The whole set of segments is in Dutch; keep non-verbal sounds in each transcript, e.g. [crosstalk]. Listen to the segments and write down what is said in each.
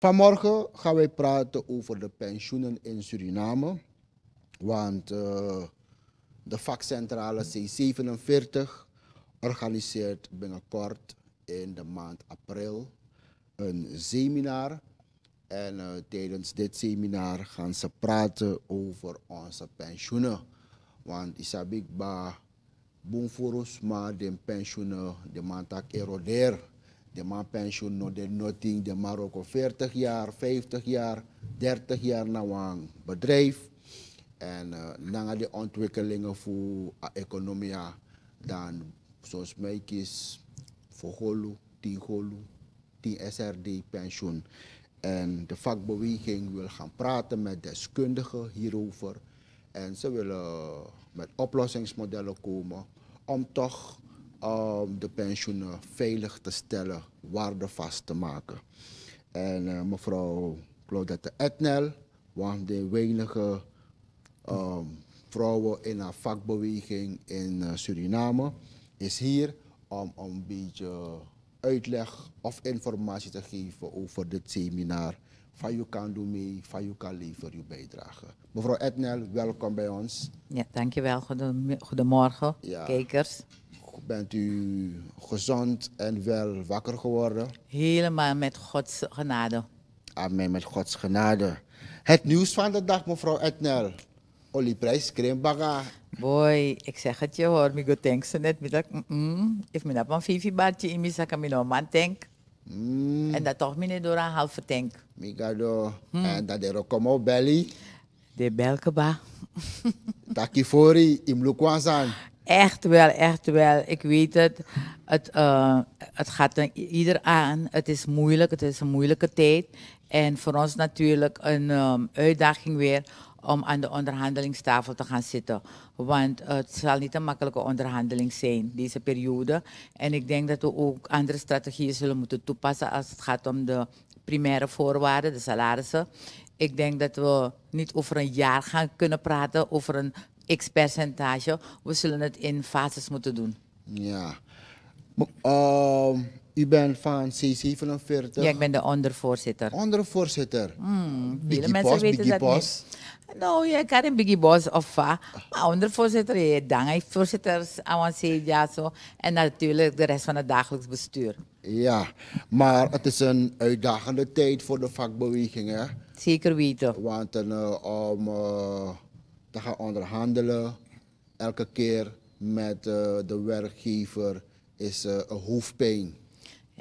Vanmorgen gaan wij praten over de pensioenen in Suriname. Want eh, de vakcentrale C47 organiseert binnenkort in de maand april een seminar. En eh, tijdens dit seminar gaan ze praten over onze pensioenen. Want Isabik Ba, ons maar de pensioenen, de mantak eroderen. De man pensioen de nothing. De man 40 jaar, 50 jaar, 30 jaar na een bedrijf. En uh, eh, na de ontwikkelingen voor de eh, economie, dan zoals mij is, voor Golu, 10 Golu, 10 SRD pensioen. En de vakbeweging wil gaan praten met deskundigen hierover. En ze willen eh, met oplossingsmodellen komen om toch om de pensioenen veilig te stellen, waardevast te maken. En eh, mevrouw Claudette Etnel, want de weinige ehm, vrouwen in haar vakbeweging in eh, Suriname, is hier om, een beetje uitleg of informatie te geven over dit seminar. Van je kan doen mee, van je kan leveren je bijdrage. Mevrouw Etnel, welkom bij ons. Ja, dankjewel. Goedemorgen, kijkers. Bent u gezond en wel wakker geworden? Helemaal met Gods genade. Amen, met Gods genade. Het nieuws van de dag, mevrouw Etnel. Olieprijs, krimbaga. Boy, ik zeg het je hoor, Ik denk ze net. Mm, mm. Ik heb me Vivi baardje in mijn zak man tank. Mm. En dat toch niet door een halve tank. Migado, en dat er ook allemaal belly. De belkeba. [laughs] Takifori, imlukwansan echt wel, echt wel. Ik weet het. Het, eh, het gaat ieder aan. Het is moeilijk. Het is een moeilijke tijd. En voor ons natuurlijk een ehm, uitdaging weer om aan de onderhandelingstafel te gaan zitten. Want het zal niet een makkelijke onderhandeling zijn, deze periode. En ik denk dat we ook andere strategieën zullen moeten toepassen als het gaat om de primaire voorwaarden, de salarissen. Ik denk dat we niet over een jaar gaan kunnen praten, over een x percentage. We zullen het in fases moeten doen. Ja. Ehm, u bent van C47? Ja, ik ben de ondervoorzitter. Ondervoorzitter? Mm, vele mensen boss, weten dat boss. niet. Nou, kan een Biggie Boss of va. Maar ondervoorzitter, je dank voorzitters, avanceerd, ja zo. En natuurlijk de rest van het dagelijks bestuur. Ja, maar het is een uitdagende tijd voor de vakbeweging, hè? Zeker weten. Want een... Uh, ehm, eh, te gaan onderhandelen. Elke keer met eh, de werkgever is uh, een hoofdpijn.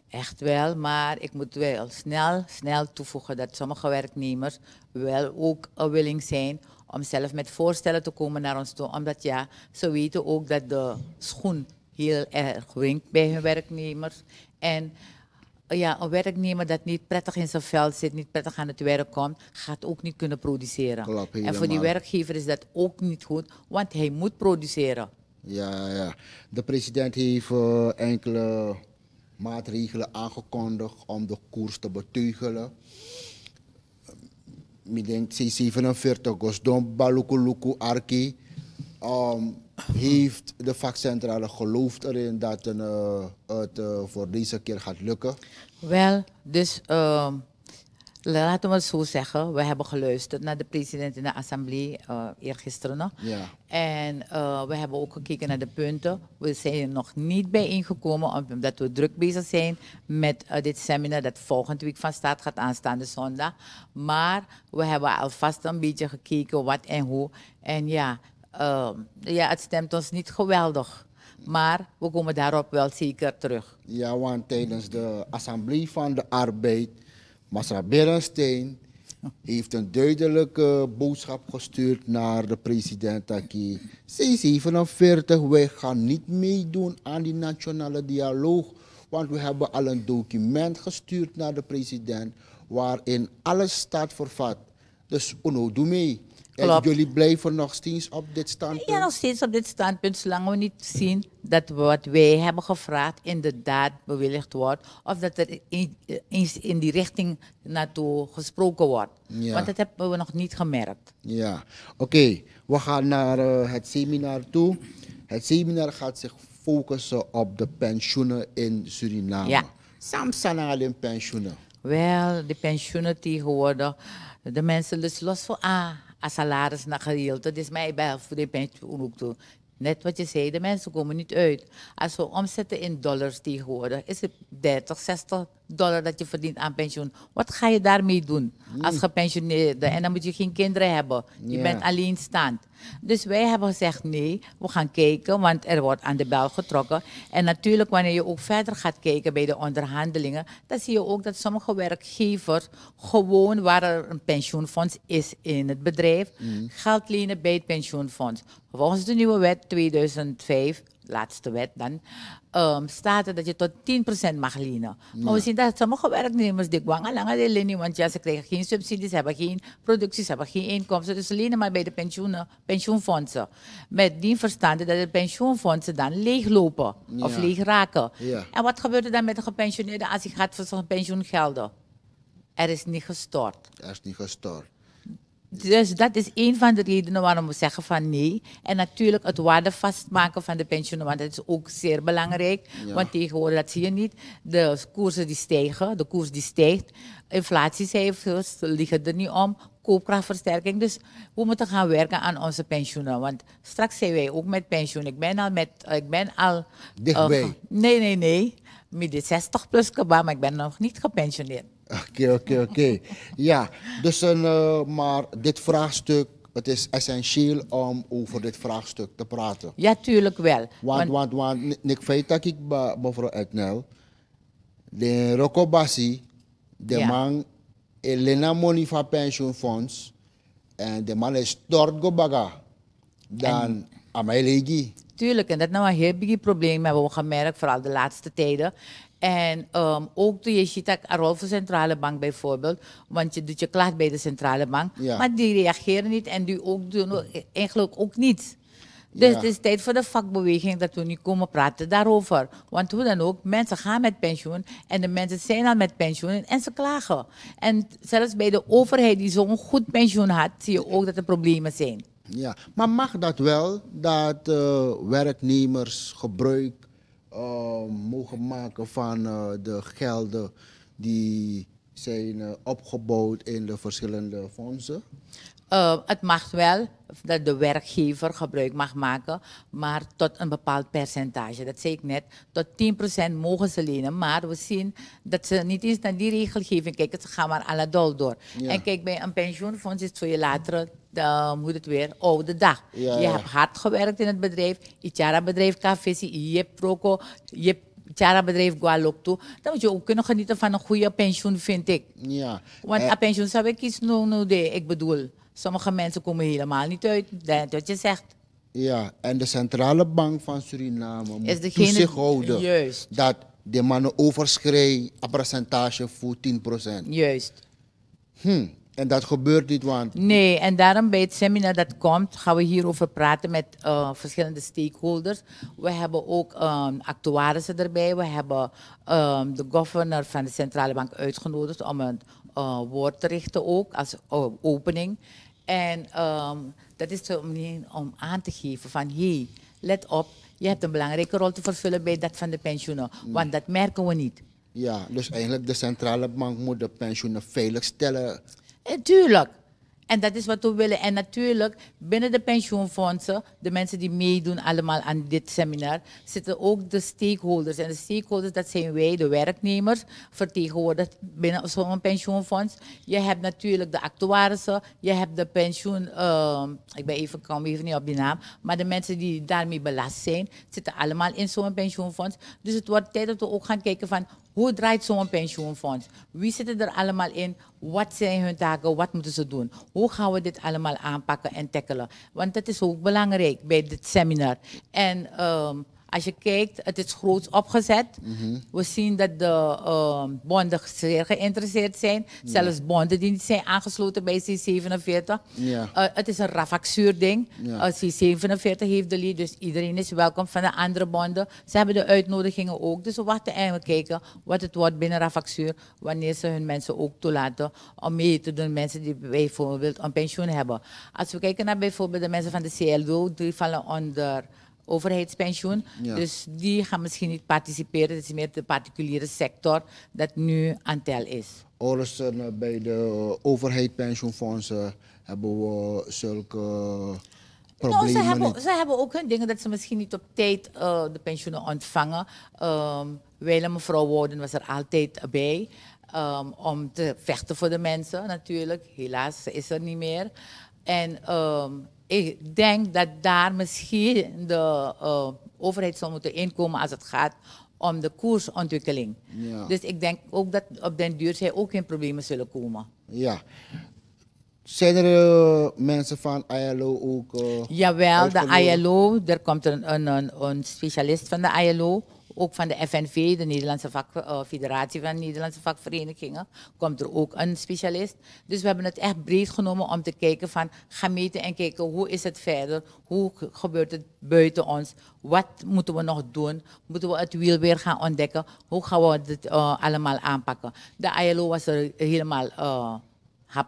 Echt wel, maar ik moet wel snel, snel toevoegen dat sommige werknemers wel ook willing zijn om zelf met voorstellen te komen naar ons toe. Omdat ja, ze weten ook dat de schoen heel erg winkt bij hun werknemers. En ja, een werknemer dat niet prettig in zijn veld zit, niet prettig aan het werk komt, gaat ook niet kunnen produceren. en voor die werkgever is dat ook niet goed, want hij moet produceren. Ja, ja. De president heeft eh, enkele maatregelen aangekondigd om de koers te beteugelen. Ik denk C47, Gosdom, Balukuluku, Arki. Ehm, heeft de vakcentrale geloofd erin dat een, eh, het eh, voor deze keer gaat lukken? Wel, dus ehm, laten we het zo zeggen. We hebben geluisterd naar de president in de assemblée eh, eergisteren nog. Ja. En we hebben ook gekeken naar de punten. We zijn er nog niet bij ingekomen omdat we druk bezig zijn met dit seminar dat volgende week van staat gaat aanstaande zondag. Maar we hebben alvast een beetje gekeken wat en hoe. En ja, Ehm, ja, het stemt ons niet geweldig. Maar we komen daarop wel zeker terug. Ja, want tijdens de assemblee van de Arbeid, Masra Berenstein heeft een duidelijke boodschap gestuurd naar de president Taki. C47, wij gaan niet meedoen aan die nationale dialoog. Want we hebben al een document gestuurd naar de president waarin alles staat vervat. Dus Uno, doe mee. En jullie blijven nog steeds op dit standpunt? Ja, nog steeds op dit standpunt, zolang we niet zien dat wat wij hebben gevraagd inderdaad bewilligd wordt. Of dat er eens in die richting naartoe gesproken wordt. Want dat hebben we nog niet gemerkt. Ja, oké. We gaan naar eh, het seminar toe. Het seminar gaat zich focussen op de pensioenen in Suriname. Ja. sanale pensioenen. Wel, de pensioenen tegenwoordig de mensen dus los voor a ah, a salaris naar gereeld. Dat is mij bij voor de pensioen Net wat je zei, de mensen komen niet uit. Als we omzetten in dollars tegenwoordig, is het 30, 60 dollar dat je verdient aan pensioen. Wat ga je daarmee doen als mm. gepensioneerde? En dan moet je geen kinderen hebben. Je ja. bent alleenstaand. Dus wij hebben gezegd nee, we gaan kijken, want er wordt aan de bel getrokken. En natuurlijk wanneer je ook verder gaat kijken bij de onderhandelingen, dan zie je ook dat sommige werkgevers gewoon waar er een pensioenfonds is in het bedrijf, mm. geld lenen bij het pensioenfonds. Volgens de nieuwe wet 2005 laatste wet dan, ehm, staat dat je tot 10% mag lenen. Maar we zien dat sommige werknemers die lang lenen, want ze krijgen geen subsidies, hebben geen producties, hebben geen inkomsten. Dus ze lenen maar bij de pensioenen, pensioenfondsen. Met die verstande dat de pensioenfondsen dan leeglopen ja. of leeg raken. En wat gebeurt er dan met de gepensioneerde als hij gaat voor zijn pensioen Er is niet gestort. Er is niet gestort. Dus dat is een van de redenen waarom we zeggen van nee. En natuurlijk het waarde vastmaken van de pensioenen, want dat is ook zeer belangrijk. Want tegenwoordig, dat zie je niet, de koersen die stijgen, de koers die stijgt, inflatiecijfers liggen er niet om, koopkrachtversterking. Dus we moeten gaan werken aan onze pensioenen. Want straks zijn wij ook met pensioen. Ik ben al met, ik ben al... Dichtbij? Uh, nee, nee, nee. Midden 60 plus kebab, maar ik ben nog niet gepensioneerd. Oké, oké, oké. Ja, dus een, uh, maar dit vraagstuk, het is essentieel om over dit vraagstuk te praten. Ja, tuurlijk wel. Want, want, want, ik weet dat ik mevrouw Etnel, de Rokobasi, de man Elena Moni van pensioenfonds, en de man is Torgobaga, dan Amelegi. Tuurlijk, en dat nou een heel big probleem hebben we gemerkt, vooral de laatste tijden. En um, ook de Yeshita de Centrale Bank bijvoorbeeld. Want je doet je klacht bij de Centrale Bank. Maar die reageren niet en die ook doen eigenlijk ook niet. Dus het is tijd voor de vakbeweging dat we nu komen praten daarover. Want hoe dan ook, mensen gaan met pensioen en de mensen zijn al met pensioen en ze klagen. En zelfs bij de overheid die zo'n goed pensioen had, zie je ook dat er problemen zijn. Ja, maar mag dat wel dat eh, werknemers gebruik eh, mogen maken van eh, de gelden die zijn eh, opgebouwd in de verschillende fondsen. Uh, het mag wel dat de werkgever gebruik mag maken, maar tot een bepaald percentage. Dat zei ik net, tot 10% mogen ze lenen. Maar we zien dat ze niet eens naar die regelgeving kijken, ze gaan maar à la dol door. En kijk, bij een pensioenfonds is het voor je later. Dan eh, moet het weer oude dag. je hebt hard gewerkt in het bedrijf, Ichara bedrijf Kafesi, je Proco, je Chara bedrijf Gualok toe. Dan moet je ook kunnen genieten van een goede pensioen, vind ik. Ja. Want eh, een pensioen zou ik iets de, ik bedoel. Sommige mensen komen helemaal niet uit dat je zegt. Ja, en de centrale bank van Suriname moet degene, houden juist. dat de mannen overschrijden een percentage voor 10%. Juist. Hm, en dat gebeurt niet, want... Nee, en daarom bij het seminar dat komt, gaan we hierover praten met eh, verschillende stakeholders. We hebben ook um, actuarissen erbij. We hebben ehm, de governor van de Centrale Bank uitgenodigd om een eh, woord te richten ook, als eh, opening. En ehm, dat is om aan te geven van hé, let op, je hebt een belangrijke rol te vervullen bij dat van de pensioenen. Mm. Want dat merken we niet. Ja, dus eigenlijk de centrale bank moet de pensioenen veiligstellen stellen. Eh, tuurlijk. En dat is wat we willen. En natuurlijk, binnen de pensioenfondsen, de mensen die meedoen allemaal aan dit seminar, zitten ook de stakeholders. En de stakeholders, dat zijn wij, de werknemers, vertegenwoordigd binnen zo'n pensioenfonds. Je hebt natuurlijk de actuarissen, je hebt de pensioen, ehm, ik ben even, kom even niet op die naam, maar de mensen die daarmee belast zijn, zitten allemaal in zo'n pensioenfonds. Dus het wordt tijd dat we ook gaan kijken van hoe draait zo'n pensioenfonds? Wie zitten er allemaal in? Wat zijn hun taken? Wat moeten ze doen? Hoe gaan we dit allemaal aanpakken en tackelen? Want dat is ook belangrijk bij dit seminar. En um, als je kijkt, het is groot opgezet. Mhm. We zien dat de uh, bonden zeer geïnteresseerd zijn. Zelfs bonden die niet zijn aangesloten bij C47. Ja. Eh, het is een rafactuur ding. Ja. Eh, C47 heeft de lead, dus iedereen is welkom van de andere bonden. Ze hebben de uitnodigingen ook. Dus we wachten en we kijken wat het wordt binnen rafactuur. Wanneer ze hun mensen ook toelaten om mee te doen. Mensen die bijvoorbeeld een pensioen hebben. Als we kijken naar bijvoorbeeld de mensen van de CLO, die vallen onder overheidspensioen. Dus die gaan misschien niet participeren. Het is meer de particuliere sector dat nu aan tel is. Alles eh, bij de overheidspensioenfondsen hebben we zulke nou, problemen. ze, hebben, ze hebben ook hun dingen dat ze misschien niet op tijd eh, de pensioenen ontvangen. Um, ehm, Wijle mevrouw Woden was er altijd bij. Ehm, om te vechten voor de mensen natuurlijk. Helaas, ze is er niet meer. En um, ik denk dat daar misschien de eh, overheid zou moeten inkomen als het gaat om de koersontwikkeling. Ja. Dus ik denk ook dat op den duur zij ook geen problemen zullen komen. Ja. Zijn er eh, mensen van ILO ook? Uh, Jawel, de ILO, er komt een, een, een specialist van de ILO ook van de FNV, de Nederlandse Vak, eh, Federatie van Nederlandse Vakverenigingen, komt er ook een specialist. Dus we hebben het echt breed genomen om te kijken van, gaan meten en kijken hoe is het verder, hoe gebeurt het buiten ons, wat moeten we nog doen, moeten we het wiel weer gaan ontdekken, hoe gaan we dit eh, allemaal aanpakken. De ILO was er helemaal... Eh,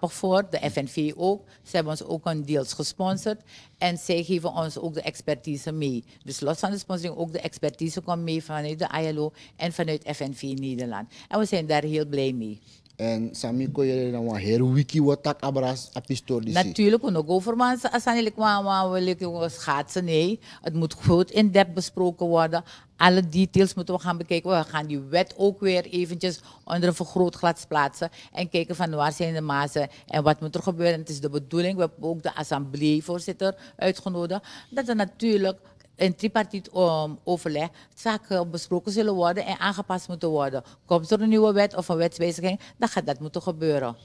voor, de FNV ook. Ze hebben ons ook een deels gesponsord. En zij geven ons ook de expertise mee. Dus los van de sponsoring, ook de expertise komt mee vanuit de ILO en vanuit FNV Nederland. En we zijn daar heel blij mee. En sami ko yere na wa heru wiki wat abras apistor disi. Natuurlijk, we ook over mensen schaatsen. Nee, het moet goed in depth besproken worden. Alle details moeten we gaan bekijken. We gaan die wet ook weer eventjes onder een vergrootglas plaatsen. En kijken van waar zijn de mazen en wat moet er gebeuren. Het is de bedoeling, we hebben ook de assembleevoorzitter uitgenodigd. Dat is natuurlijk in tripartiet um, overleg zaken besproken zullen worden en aangepast moeten worden. Komt er een nieuwe wet of een wetswijziging, dan gaat dat moeten gebeuren.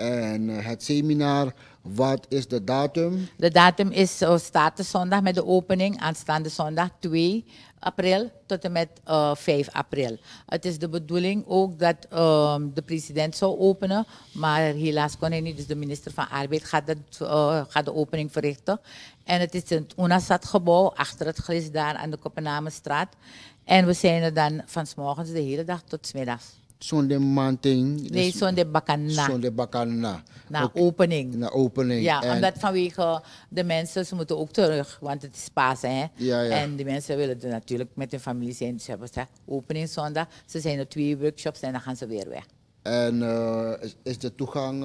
En eh, het seminar, wat is de datum? De datum is, uh, staat de zondag met de opening, aanstaande zondag 2 april tot en met 5 eh, april. Het is de bedoeling ook dat ehm, de president zou openen, maar helaas kon hij niet. Dus de minister van Arbeid gaat, gaat de opening verrichten. En het is in het UNASAT-gebouw, achter het gris daar aan de Kopenhagenstraat. En we zijn er dan van s morgens de hele dag tot s middags zonder manting. Dus nee, zonder bacana Zonder bacana Na opening. Na opening. Ja, omdat vanwege de mensen, ze moeten ook terug, want het is Pasen. Hè? Ja, ja. En de mensen willen er natuurlijk met hun familie zijn. Dus ze hebben gezegd, opening zondag. Ze zijn er twee workshops en dan gaan ze weer weg. En eh, is, is, de toegang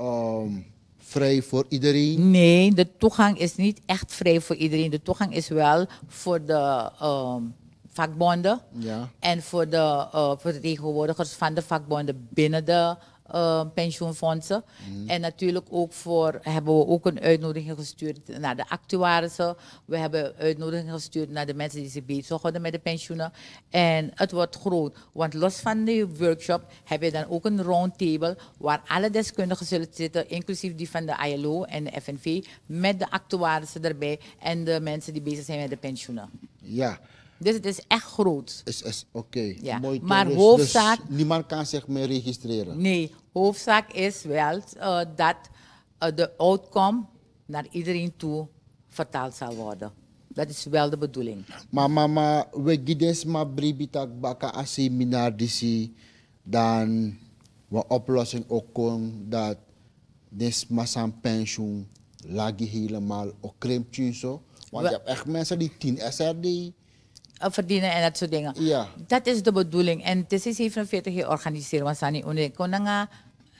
um, vrij voor iedereen? Nee, de toegang is niet echt vrij voor iedereen. De toegang is wel voor de... Ehm, vakbonden. Ja. En voor de uh, eh, vertegenwoordigers van de vakbonden binnen de eh, pensioenfondsen. Mhm. En natuurlijk ook voor, hebben we ook een uitnodiging gestuurd naar de actuarissen. We hebben uitnodigingen uitnodiging gestuurd naar de mensen die zich bezighouden met de pensioenen. En het wordt groot, want los van de workshop heb je dan ook een roundtable waar alle deskundigen zullen zitten, inclusief die van de ILO en de FNV, met de actuarissen erbij en de mensen die bezig zijn met de pensioenen. Ja, dus het is echt groot. Is, is oké. Ja. Mooi maar dus, hoofdzaak... niemand kan zich meer registreren? Nee, hoofdzaak is wel eh, dat eh, de outcome naar iedereen toe vertaald zal worden. Dat is wel de bedoeling. Maar mama, we gides ma bribitak baka asiminar disi dan we oplossing ook kon dat des massan pension lagi helemaal ook krimptje zo. Want je hebt echt mensen die 10 SRD eh, verdienen en dat soort dingen. Ja. Dat is de bedoeling. En het is 47 jaar organiseren, want Sani niet Konanga,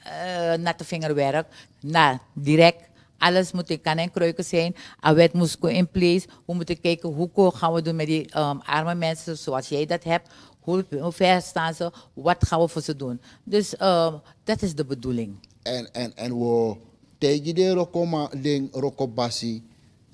uh, natte vingerwerk, na nou, direct. Alles moet ik kan en kruiken zijn. Een wet moet in place. We moeten kijken hoe gaan we doen met die ehm, arme mensen zoals jij dat hebt. Hoe, hoe, ver staan ze? Wat gaan we voor ze doen? Dus ehm, dat is de bedoeling. En, en, en we tegen de rokoma ding rokobasi.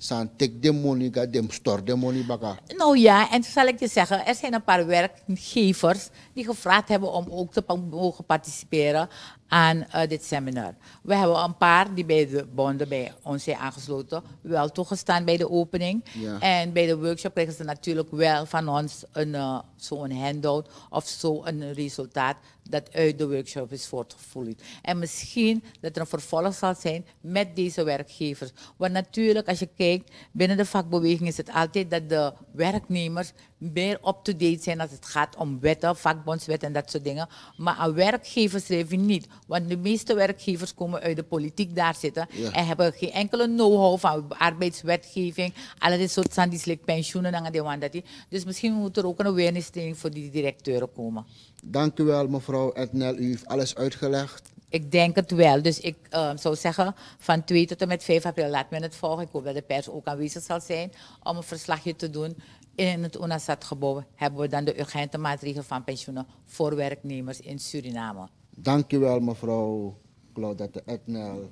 San tek demonie ga dem store demonie baka. Nou ja, en zal ik je zeggen, er zijn een paar werkgevers die gevraagd hebben om ook te mogen participeren aan eh, dit seminar. We hebben een paar die bij de bonden bij ons zijn aangesloten, wel toegestaan bij de opening. En bij de workshop kregen ze natuurlijk wel van ons een, eh, zo'n handout of zo'n resultaat dat uit de workshop is voortgevloeid. En misschien dat er een vervolg zal zijn met deze werkgevers. Want natuurlijk, als je kijkt, binnen de vakbeweging is het altijd dat de werknemers meer up-to-date zijn als het gaat om wetten, vakbondswetten en dat soort dingen. Maar aan werkgevers schrijven niet. Want de meeste werkgevers komen uit de politiek daar zitten en hebben geen enkele know-how van arbeidswetgeving, Alle dit soort van die pensioenen en die Dus misschien moet er ook een awareness training voor die directeuren komen. Dank u wel mevrouw Etnel, u heeft alles uitgelegd. Ik denk het wel. Dus ik ehm, zou zeggen, van 2 tot en met 5 april laat men het volgen. Ik hoop dat de pers ook aanwezig zal zijn om een verslagje te doen. In het ONASAT-gebouw hebben we dan de urgente maatregelen van pensioenen voor werknemers in Suriname. Dankjewel mevrouw Claudette Etnel,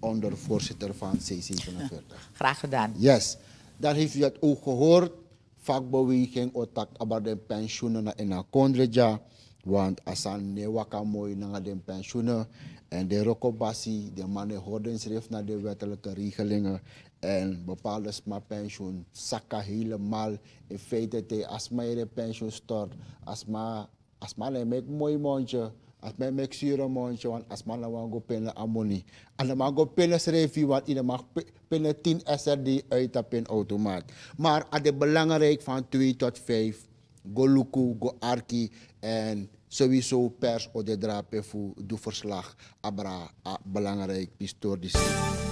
ondervoorzitter van C47. Graag gedaan. Yes. Daar heeft u het ook gehoord. Vakbeweging otak de pensioenen na in Akondreja. Want asan ne waka mooi na den pensioenen. En de rokobasi, de mannen hordensreef naar de wettelijke regelingen. En bepaalde sma-pensioen zakken helemaal. In feite, als mijn pensioen stort, als je met mooi mondje als men mek syre mondje, want als man dan go pinnen amoni. En dan go pinnen schrijven, want iedereen mag pinnen 10 SRD uit de pinautomaat. Maar het is belangrijk van 2 tot 5. Go luku, go arki en sowieso pers of de drape voor de verslag. Abra, belangrijk, historisch.